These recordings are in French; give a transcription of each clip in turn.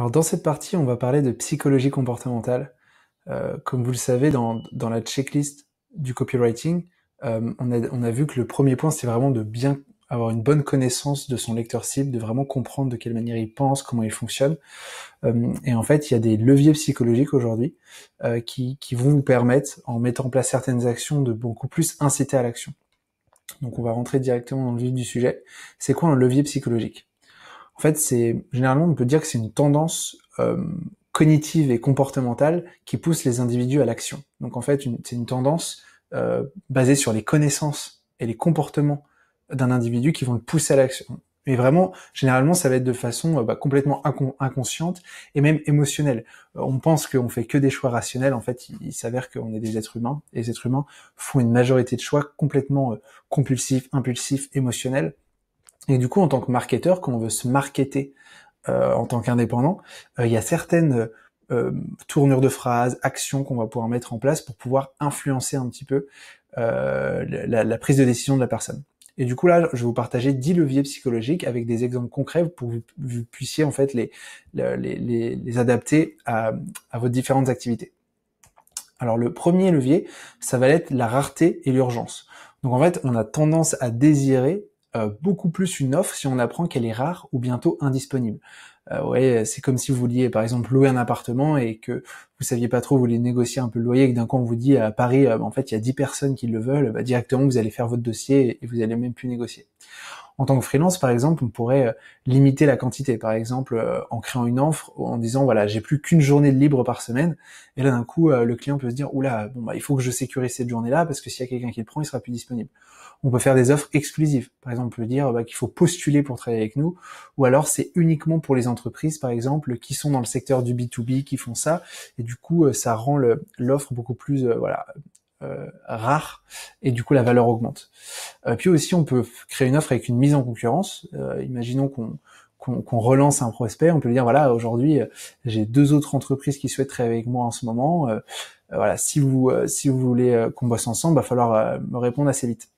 Alors dans cette partie, on va parler de psychologie comportementale. Euh, comme vous le savez, dans, la checklist du copywriting, euh, on, a, on, a, vu que le premier point, c'est vraiment de bien avoir une bonne connaissance de son lecteur cible, de vraiment comprendre de quelle manière il pense, comment il fonctionne. Euh, et en fait, il y a des leviers psychologiques aujourd'hui qui, qui vont vous permettre, en mettant en place certaines actions, de beaucoup plus inciter à l'action. Donc on va rentrer directement dans le vif du sujet. C'est quoi un levier psychologique en fait, c'est généralement on peut dire que c'est une tendance euh, cognitive et comportementale qui pousse les individus à l'action. Donc en fait, c'est une tendance euh, basée sur les connaissances et les comportements d'un individu qui vont le pousser à l'action. Mais vraiment, généralement, ça va être de façon euh, bah, complètement inconsciente et même émotionnelle. On pense qu'on fait que des choix rationnels. En fait, il, s'avère qu'on est des êtres humains. Et les êtres humains font une majorité de choix complètement compulsifs, impulsifs, émotionnels. Et du coup, en tant que marketeur, quand on veut se marketer euh, en tant qu'indépendant, euh, il y a certaines euh, tournures de phrases, actions qu'on va pouvoir mettre en place pour pouvoir influencer un petit peu la, prise de décision de la personne. Et du coup, là, je vais vous partager 10 leviers psychologiques avec des exemples concrets pour que vous puissiez en fait les, les, adapter à, à, vos différentes activités. Alors le premier levier, ça va être la rareté et l'urgence. Donc en fait, on a tendance à désirer euh, beaucoup plus une offre si on apprend qu'elle est rare ou bientôt indisponible. Euh, ouais, c'est comme si vous vouliez par exemple louer un appartement et que vous saviez pas trop, vous voulez négocier un peu le loyer et que d'un coup on vous dit à Paris, euh, en fait il y a 10 personnes qui le veulent, bah, directement vous allez faire votre dossier et vous allez même plus négocier. En tant que freelance, par exemple, on pourrait euh, limiter la quantité. Par exemple, euh, en créant une offre, en disant voilà, j'ai plus qu'une journée de libre par semaine. Et là, d'un coup, euh, le client peut se dire oula, bon bah il faut que je sécurise cette journée-là parce que s'il y a quelqu'un qui le prend, il sera plus disponible. On peut faire des offres exclusives. Par exemple, on peut dire bah, qu'il faut postuler pour travailler avec nous, ou alors c'est uniquement pour les entreprises, par exemple, qui sont dans le secteur du B2B, qui font ça. Et du coup, ça rend l'offre beaucoup plus voilà euh, rare et du coup la valeur augmente. Euh, puis aussi on peut créer une offre avec une mise en concurrence. Euh, imaginons qu'on relance un prospect, on peut lui dire voilà aujourd'hui j'ai deux autres entreprises qui souhaiteraient avec moi en ce moment. voilà si vous si vous voulez qu'on bosse ensemble, va falloir me répondre assez vite.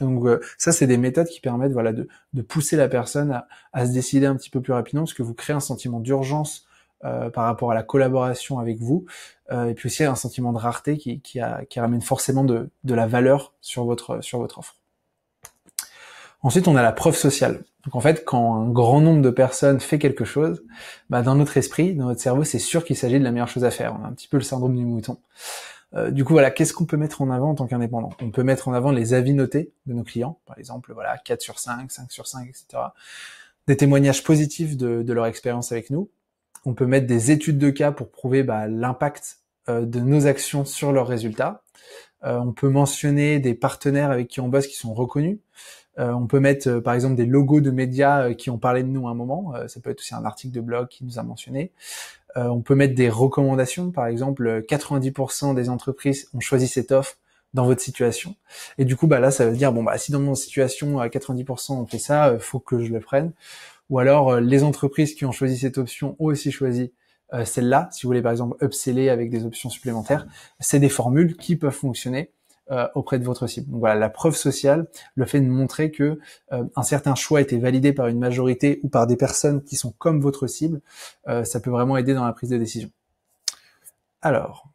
Donc ça c'est des méthodes qui permettent voilà de, pousser la personne à, à, se décider un petit peu plus rapidement parce que vous créez un sentiment d'urgence euh, par rapport à la collaboration avec vous, euh, et puis aussi un sentiment de rareté qui, qui, a, qui ramène forcément de, de, la valeur sur votre, sur votre offre. Ensuite, on a la preuve sociale. Donc en fait, quand un grand nombre de personnes fait quelque chose, bah, dans notre esprit, dans notre cerveau, c'est sûr qu'il s'agit de la meilleure chose à faire. On a un petit peu le syndrome du mouton. Euh, du coup, voilà, qu'est-ce qu'on peut mettre en avant en tant qu'indépendant On peut mettre en avant les avis notés de nos clients, par exemple, voilà, 4 sur 5, 5 sur 5, etc des témoignages positifs de, de leur expérience avec nous. On peut mettre des études de cas pour prouver bah, l'impact euh, de nos actions sur leurs résultats. Euh, on peut mentionner des partenaires avec qui on bosse qui sont reconnus. Euh, on peut mettre par exemple des logos de médias qui ont parlé de nous à un moment. ça peut être aussi un article de blog qui nous a mentionné. on peut mettre des recommandations. Par exemple, 90% des entreprises ont choisi cette offre dans votre situation. Et du coup, bah là, ça veut dire bon bah si dans mon situation à 90% on fait ça, faut que je le prenne ou alors euh, les entreprises qui ont choisi cette option ont aussi choisi euh, celle-là. Si vous voulez par exemple upseller avec des options supplémentaires, c'est des formules qui peuvent fonctionner euh, auprès de votre cible. Donc voilà, la preuve sociale, le fait de montrer que un certain choix a été validé par une majorité ou par des personnes qui sont comme votre cible, ça peut vraiment aider dans la prise de décision. Alors,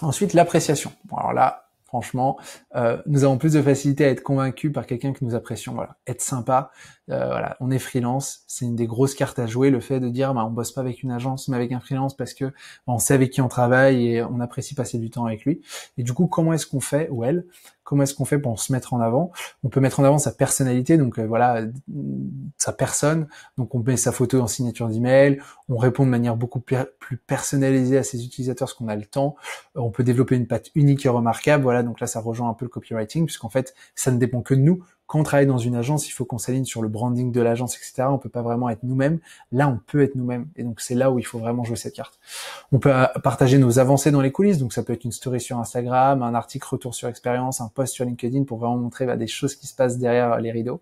ensuite l'appréciation. Bon, alors là, Franchement, euh, nous avons plus de facilité à être convaincus par quelqu'un que nous apprécions. Voilà, être sympa. Euh, voilà, on est freelance, c'est une des grosses cartes à jouer. Le fait de dire, bah, on bosse pas avec une agence, mais avec un freelance parce que bah, on sait avec qui on travaille et on apprécie passer du temps avec lui. Et du coup, comment est-ce qu'on fait ou elle comment est-ce qu'on fait pour se mettre en avant On peut mettre en avant sa personnalité, donc euh, voilà, sa personne. Donc on met sa photo en signature d'email, on répond de manière beaucoup plus personnalisée à ses utilisateurs ce qu'on a le temps. Euh, on peut développer une patte unique et remarquable. Voilà, donc là ça rejoint un peu le copywriting puisqu'en fait ça ne dépend que de nous. Quand on travaille dans une agence, il faut qu'on s'aligne sur le branding de l'agence, etc. On peut pas vraiment être nous-mêmes. Là, on peut être nous-mêmes. Et donc, c'est là où il faut vraiment jouer cette carte. On peut euh, partager nos avancées dans les coulisses. Donc, ça peut être une story sur Instagram, un article retour sur expérience, un post sur LinkedIn pour vraiment montrer bah, des choses qui se passent derrière euh, les rideaux.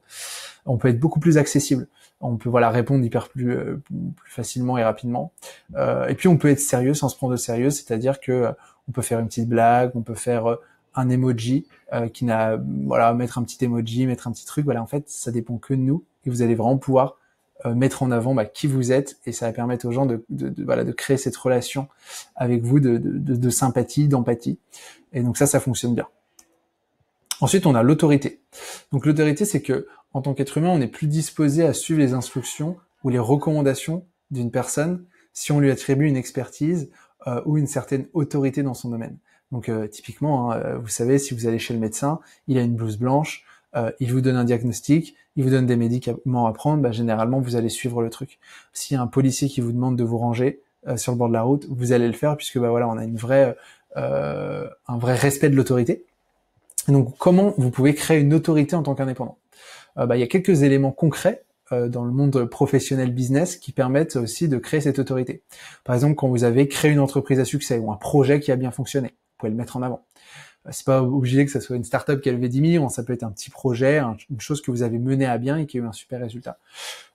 On peut être beaucoup plus accessible. On peut voilà répondre hyper plus, euh, plus facilement et rapidement. Euh, et puis, on peut être sérieux sans se prendre au sérieux, c'est-à-dire que on peut faire une petite blague, on peut faire un emoji euh, qui n'a voilà mettre un petit emoji mettre un petit truc voilà en fait ça dépend que de nous et vous allez vraiment pouvoir euh, mettre en avant bah, qui vous êtes et ça va permettre aux gens de, de, voilà de créer cette relation avec vous de, de, sympathie d'empathie et donc ça ça fonctionne bien ensuite on a l'autorité donc l'autorité c'est que en tant qu'être humain on n'est plus disposé à suivre les instructions ou les recommandations d'une personne si on lui attribue une expertise euh, ou une certaine autorité dans son domaine. Donc euh, typiquement, hein, euh, vous savez, si vous allez chez le médecin, il a une blouse blanche, euh, il vous donne un diagnostic, il vous donne des médicaments à prendre, bah, généralement vous allez suivre le truc. S'il y a un policier qui vous demande de vous ranger sur le bord de la route, vous allez le faire puisque bah voilà, on a une vraie, un vrai respect de l'autorité. Donc comment vous pouvez créer une autorité en tant qu'indépendant bah, Il y a quelques éléments concrets dans le monde professionnel business qui permettent aussi de créer cette autorité. Par exemple, quand vous avez créé une entreprise à succès ou un projet qui a bien fonctionné, pouvez le mettre en avant. Euh, c'est pas obligé que ça soit une startup qui a levé 10 millions, ça peut être un petit projet, une chose que vous avez menée à bien et qui a eu un super résultat.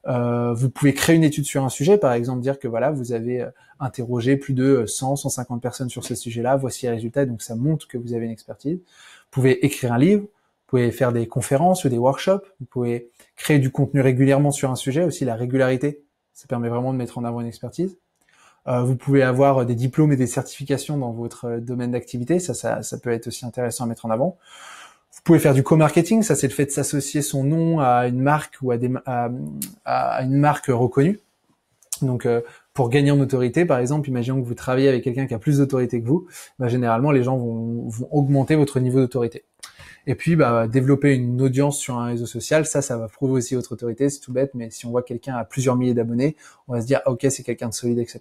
Euh, vous pouvez créer une étude sur un sujet, par exemple dire que voilà, vous avez euh, interrogé plus de 100, 150 personnes sur ce sujet-là, voici les résultats, donc ça montre que vous avez une expertise. Vous pouvez écrire un livre, vous pouvez faire des conférences ou des workshops, vous pouvez créer du contenu régulièrement sur un sujet, aussi la régularité, ça permet vraiment de mettre en avant une expertise. Euh, vous pouvez avoir euh, des diplômes et des certifications dans votre euh, domaine d'activité. Ça, peut être aussi intéressant à mettre en avant. Vous pouvez faire du co-marketing. Ça, c'est le fait de s'associer son nom à une marque ou à, à, une marque reconnue. Donc, pour gagner en autorité, par exemple, imaginons que vous travaillez avec quelqu'un qui a plus d'autorité que vous, bah, généralement, les gens vont, augmenter votre niveau d'autorité. Et puis, bah, développer une audience sur un réseau social, ça, ça va prouver aussi votre autorité. C'est tout bête, mais si on voit quelqu'un à plusieurs milliers d'abonnés, on va se dire, ah, ok, c'est quelqu'un de solide, etc.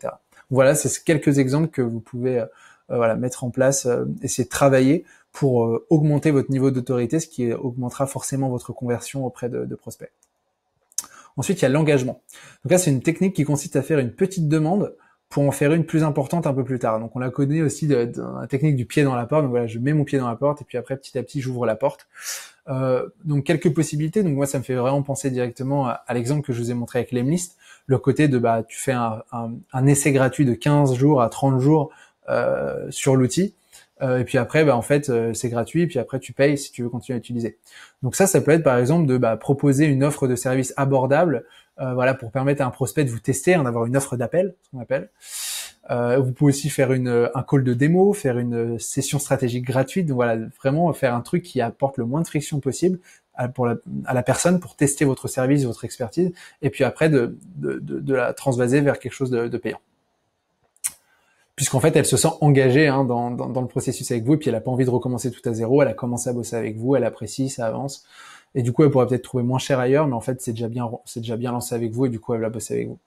Voilà, c'est quelques exemples que vous pouvez euh, euh, voilà, mettre en place, et euh, essayer de travailler pour augmenter votre niveau d'autorité, ce qui augmentera forcément votre conversion auprès de, prospects. Ensuite, il y a l'engagement. Donc là, c'est une technique qui consiste à faire une petite demande pour en faire une plus importante un peu plus tard. Donc on la connaît aussi de, de la technique du pied dans la porte. Donc voilà, je mets mon pied dans la porte et puis après petit à petit j'ouvre la porte. Euh, donc quelques possibilités. Donc moi, ça me fait vraiment penser directement à, l'exemple que je vous ai montré avec l'Emlist, le côté de bah tu fais un, essai gratuit de 15 jours à 30 jours euh, sur l'outil. Euh, et puis après, bah, en fait, c'est gratuit. Et puis après, tu payes si tu veux continuer à utiliser. Donc ça, ça peut être par exemple de bah, proposer une offre de service abordable, voilà, pour permettre à un prospect de vous tester, hein, d'avoir une offre d'appel, ce qu'on appelle. Euh, vous pouvez aussi faire euh, un call de démo, faire une euh, session stratégique gratuite. voilà, vraiment faire un truc qui apporte le moins de friction possible à, la, personne pour tester votre service, votre expertise, et puis après de, la transvaser vers quelque chose de, payant. Puisqu'en fait, elle se sent engagée hein, dans, le processus avec vous, et puis elle n'a pas envie de recommencer tout à zéro, elle a commencé à bosser avec vous, elle apprécie, ça avance, et du coup, elle pourrait peut-être trouver moins cher ailleurs, mais en fait, c'est déjà bien, c'est déjà bien lancé avec vous, et du coup, elle va bosser avec vous.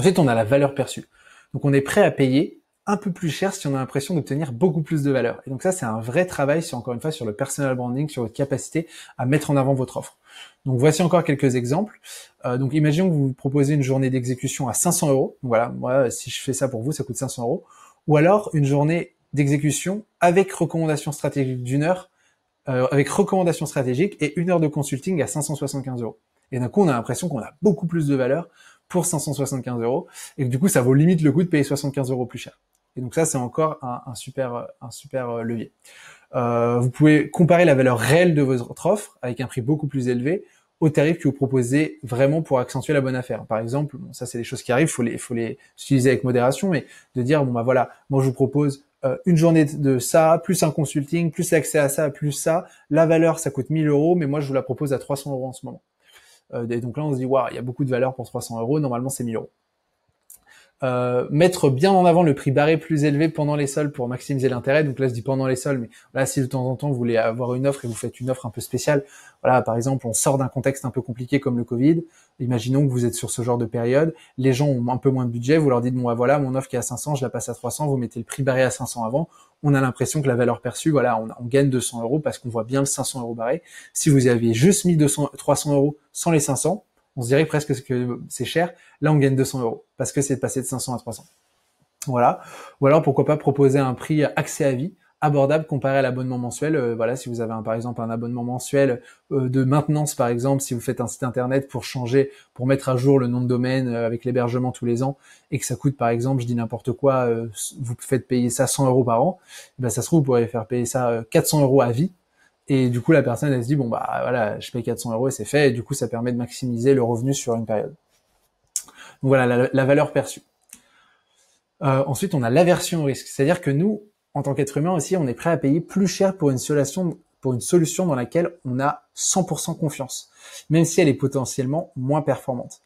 Ensuite, on a la valeur perçue. Donc on est prêt à payer un peu plus cher si on a l'impression d'obtenir beaucoup plus de valeur. Et donc ça, c'est un vrai travail c'est encore une fois, sur le personal branding, sur votre capacité à mettre en avant votre offre. Donc voici encore quelques exemples. Euh, donc imaginons que vous proposez une journée d'exécution à 500 euros. Voilà, moi, si je fais ça pour vous, ça coûte 500 euros. Ou alors une journée d'exécution avec recommandation stratégique d'une heure, euh, avec recommandation stratégique et une heure de consulting à 575 euros. Et d'un coup, on a l'impression qu'on a beaucoup plus de valeur pour 575 euros et du coup ça vaut limite le coût de payer 75 euros plus cher. Et donc ça c'est encore un, super un super euh, levier. Euh, vous pouvez comparer la valeur réelle de votre offre avec un prix beaucoup plus élevé au tarif que vous proposez vraiment pour accentuer la bonne affaire. Par exemple, ça c'est des choses qui arrivent, faut les faut les utiliser avec modération, mais de dire bon bah voilà, moi je vous propose euh, une journée de ça, plus un consulting, plus l'accès à ça, plus ça. La valeur ça coûte 1000 euros, mais moi je vous la propose à 300 euros en ce moment. Euh, et donc là, on se dit, waouh, il y a beaucoup de valeur pour 300 euros. Normalement, c'est 1000 euros. Euh, mettre bien en avant le prix barré plus élevé pendant les sols pour maximiser l'intérêt. Donc là, je dis pendant les sols, mais là, si de temps en temps vous voulez avoir une offre et vous faites une offre un peu spéciale, voilà, par exemple, on sort d'un contexte un peu compliqué comme le Covid. Imaginons que vous êtes sur ce genre de période, les gens ont un peu moins de budget, vous leur dites bon, bah, voilà, mon offre qui est à 500, je la passe à 300, vous mettez le prix barré à 500 avant on a l'impression que la valeur perçue, voilà, on, gagne 200 euros parce qu'on voit bien le 500 euros barré. Si vous aviez juste mis 200, 300 euros sans les 500, on se dirait presque que c'est cher. Là, on gagne 200 euros parce que c'est passé de 500 à 300. Voilà. Ou alors, pourquoi pas proposer un prix accès à vie abordable comparé à l'abonnement mensuel. Euh, voilà, si vous avez un, par exemple un abonnement mensuel euh, de maintenance, par exemple, si vous faites un site internet pour changer, pour mettre à jour le nom de domaine euh, avec l'hébergement tous les ans, et que ça coûte, par exemple, je dis n'importe quoi, vous faites payer ça 100 euros par an, eh ben ça se trouve vous pourrez faire payer ça 400 euros à vie. Et du coup, la personne elle se dit bon bah voilà, je paye 400 euros et c'est fait. Et du coup, ça permet de maximiser le revenu sur une période. Donc voilà la valeur perçue. ensuite, on a l'aversion au risque, c'est-à-dire que nous, en tant qu'être humain aussi, on est prêt à payer plus cher pour une solution, pour une solution dans laquelle on a 100% confiance, même si elle est potentiellement moins performante.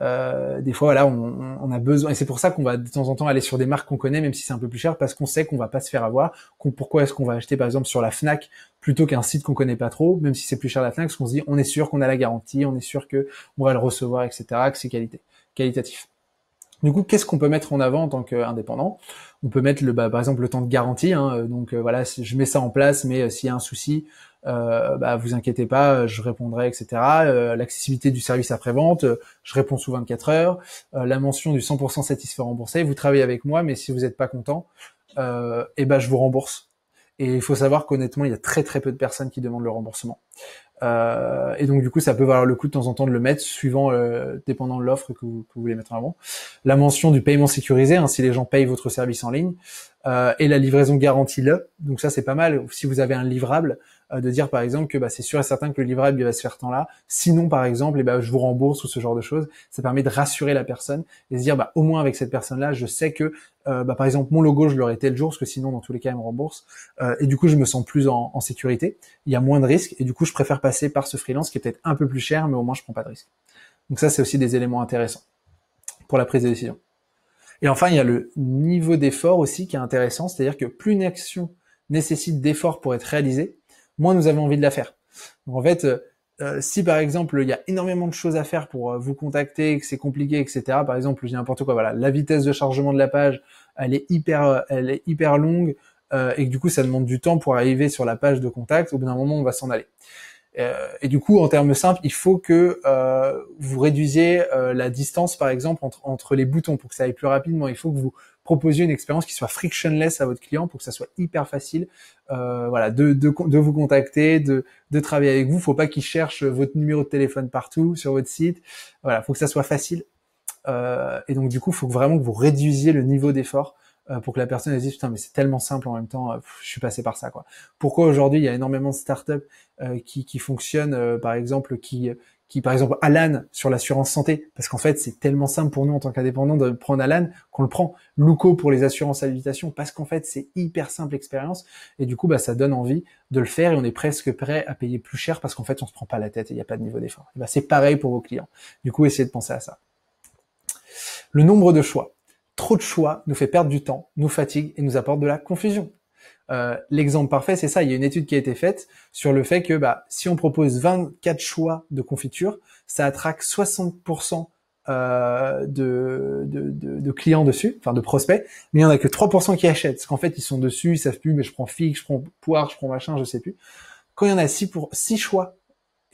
Euh, des fois, voilà, on, a besoin, et c'est pour ça qu'on va de temps en temps aller sur des marques qu'on connaît, même si c'est un peu plus cher, parce qu'on sait qu'on va pas se faire avoir. pourquoi est-ce qu'on va acheter, par exemple, sur la Fnac plutôt qu'un site qu'on connaît pas trop, même si c'est plus cher la Fnac, parce qu'on se dit, on est sûr qu'on a la garantie, on est sûr que on va le recevoir, etc., que c'est qualité, qualitatif. Du coup, qu'est-ce qu'on peut mettre en avant en tant qu'indépendant On peut mettre, le, bah, par exemple, le temps de garantie. Hein, euh, donc euh, voilà, je mets ça en place, mais euh, s'il y a un souci, bah, vous inquiétez pas, je répondrai, etc. L'accessibilité du service après-vente, je réponds sous 24 heures. la mention du 100% satisfait remboursé, vous travaillez avec moi, mais si vous n'êtes pas content, euh, eh ben, je vous rembourse. Et il faut savoir qu'honnêtement, il y a très très peu de personnes qui demandent le remboursement. Euh, et donc du coup, ça peut valoir le coup de temps en temps de le mettre, suivant, euh, dépendant de l'offre que, vous voulez mettre en avant. La mention du paiement sécurisé, hein, si les gens payent votre service en ligne, euh, et la livraison garantie le. Donc ça, c'est pas mal. Si vous avez un livrable, euh, de dire par exemple que bah, c'est sûr et certain que le livrable il va se faire tant là, sinon par exemple eh ben, je vous rembourse ou ce genre de choses. Ça permet de rassurer la personne et se dire bah, au moins avec cette personne-là, je sais que euh, bah, par exemple mon logo je l'aurai tel jour parce que sinon dans tous les cas elle me rembourse euh, et du coup je me sens plus en, en, sécurité, il y a moins de risques et du coup je préfère passer par ce freelance qui est peut-être un peu plus cher mais au moins je prends pas de risque. Donc ça c'est aussi des éléments intéressants pour la prise de décision. Et enfin, il y a le niveau d'effort aussi qui est intéressant, c'est-à-dire que plus une action nécessite d'efforts pour être réalisée, moins nous avons envie de la faire. en fait, euh, euh, si par exemple il y a énormément de choses à faire pour euh, vous contacter, que c'est compliqué, etc. Par exemple, j'ai n'importe quoi. Voilà, la vitesse de chargement de la page, elle est hyper, elle est hyper longue et du coup ça demande du temps pour arriver sur la page de contact. Au bout d'un moment, on va s'en aller. Euh, et du coup, en termes simples, il faut que euh, vous réduisiez euh, la distance, par exemple, entre, entre, les boutons pour que ça aille plus rapidement. Il faut que vous proposiez une expérience qui soit frictionless à votre client pour que ça soit hyper facile euh, voilà, de, de, de, vous contacter, de, de travailler avec vous. Il faut pas qu'il cherche votre numéro de téléphone partout sur votre site. Voilà, faut que ça soit facile. Euh, et donc, du coup, il faut vraiment que vous réduisiez le niveau d'effort euh, pour que la personne dise putain mais c'est tellement simple en même temps euh, je suis passé par ça quoi pourquoi aujourd'hui il y a énormément de startups euh, qui, qui fonctionnent par exemple qui qui par exemple Alan sur l'assurance santé parce qu'en fait c'est tellement simple pour nous en tant qu'indépendants de prendre Alan qu'on le prend Luco pour les assurances habitation parce qu'en fait c'est hyper simple expérience et du coup bah ça donne envie de le faire et on est presque prêt à payer plus cher parce qu'en fait on se prend pas la tête et il n'y a pas de niveau d'effort bah, c'est pareil pour vos clients du coup essayez de penser à ça le nombre de choix trop de choix nous fait perdre du temps, nous fatigue et nous apporte de la confusion. Euh, l'exemple parfait, c'est ça. Il y a une étude qui a été faite sur le fait que bah, si on propose 24 choix de confiture, ça attraque 60% euh, de, de, de, clients dessus, enfin de prospects, mais il n'y en a que 3% qui achètent. Parce qu'en fait, ils sont dessus, ils savent plus, mais je prends figue, je prends poire, je prends machin, je sais plus. Quand il y en a 6, pour, 6 choix,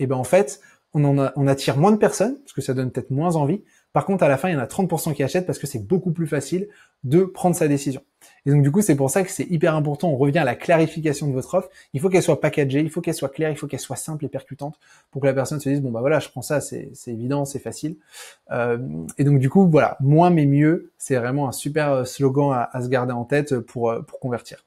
et eh ben en fait, on, on attire moins de personnes, parce que ça donne peut-être moins envie, par contre, à la fin, il y en a 30% qui achètent parce que c'est beaucoup plus facile de prendre sa décision. Et donc, du coup, c'est pour ça que c'est hyper important. On revient à la clarification de votre offre. Il faut qu'elle soit packagée, il faut qu'elle soit claire, il faut qu'elle soit simple et percutante pour que la personne se dise, bon, bah voilà, je prends ça, c'est évident, c'est facile. Euh, et donc, du coup, voilà, moins mais mieux, c'est vraiment un super euh, slogan à, se garder en tête pour, euh, pour convertir.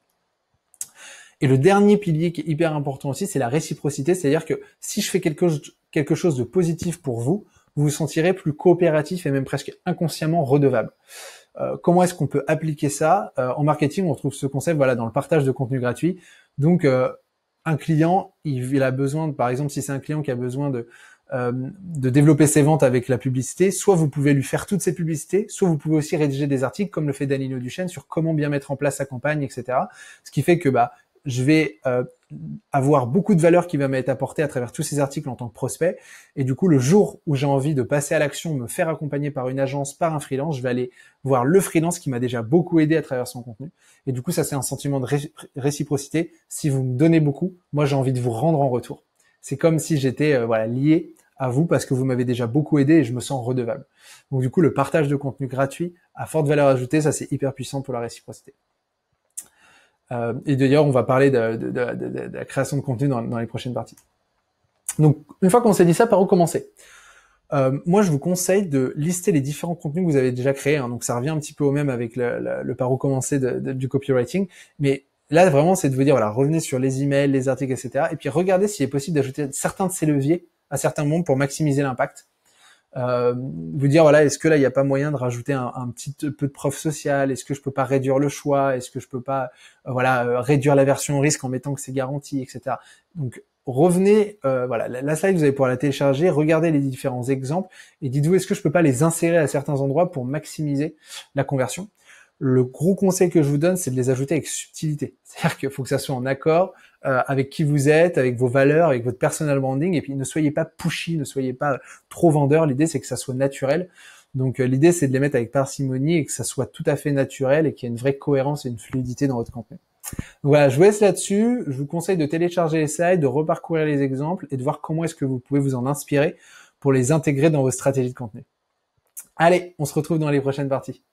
Et le dernier pilier qui est hyper important aussi, c'est la réciprocité. C'est-à-dire que si je fais quelque quelque chose de positif pour vous, vous vous sentirez plus coopératif et même presque inconsciemment redevable. Euh, comment est-ce qu'on peut appliquer ça euh, en marketing On trouve ce concept voilà dans le partage de contenu gratuit. Donc euh, un client, il, a besoin, de, par exemple, si c'est un client qui a besoin de de développer ses ventes avec la publicité, soit vous pouvez lui faire toutes ses publicités, soit vous pouvez aussi rédiger des articles comme le fait Danilo Duchesne sur comment bien mettre en place sa campagne, etc. Ce qui fait que bah je vais avoir beaucoup de valeur qui va m'être apportée à travers tous ces articles en tant que prospect. Et du coup, le jour où j'ai envie de passer à l'action, me faire accompagner par une agence, par un freelance, je vais aller voir le freelance qui m'a déjà beaucoup aidé à travers son contenu. Et du coup, ça, c'est un sentiment de réciprocité. Si vous me donnez beaucoup, moi, j'ai envie de vous rendre en retour. C'est comme si j'étais euh, voilà lié à vous parce que vous m'avez déjà beaucoup aidé et je me sens redevable. Donc du coup, le partage de contenu gratuit à forte valeur ajoutée, ça c'est hyper puissant pour la réciprocité. Euh, et d'ailleurs, on va parler de, de, de, de, la création de contenu dans, dans, les prochaines parties. Donc, une fois qu'on s'est dit ça, par où commencer euh, Moi, je vous conseille de lister les différents contenus que vous avez déjà créés. Hein, donc, ça revient un petit peu au même avec le, le, le par où commencer du copywriting. Mais là, vraiment, c'est de vous dire, voilà, revenez sur les emails, les articles, etc. Et puis, regardez s'il est possible d'ajouter certains de ces leviers à certains moments pour maximiser l'impact. Euh, vous dire voilà est-ce que là il n'y a pas moyen de rajouter un, petit peu de preuve sociale est-ce que je peux pas réduire le choix est-ce que je peux pas euh, voilà euh, réduire la version risque en mettant que c'est garanti etc donc revenez voilà la, la, slide vous allez pouvoir la télécharger regardez les différents exemples et dites-vous est-ce que je peux pas les insérer à certains endroits pour maximiser la conversion le gros conseil que je vous donne, c'est de les ajouter avec subtilité. C'est-à-dire qu'il faut que ça soit en accord euh, avec qui vous êtes, avec vos valeurs, avec votre personal branding. Et puis ne soyez pas pushy, ne soyez pas trop vendeur. L'idée, c'est que ça soit naturel. Donc euh, l'idée, c'est de les mettre avec parcimonie et que ça soit tout à fait naturel et qu'il y ait une vraie cohérence et une fluidité dans votre contenu. voilà, je vous laisse là-dessus. Je vous conseille de télécharger les slides, de reparcourir les exemples et de voir comment est-ce que vous pouvez vous en inspirer pour les intégrer dans vos stratégies de contenu. Allez, on se retrouve dans les prochaines parties.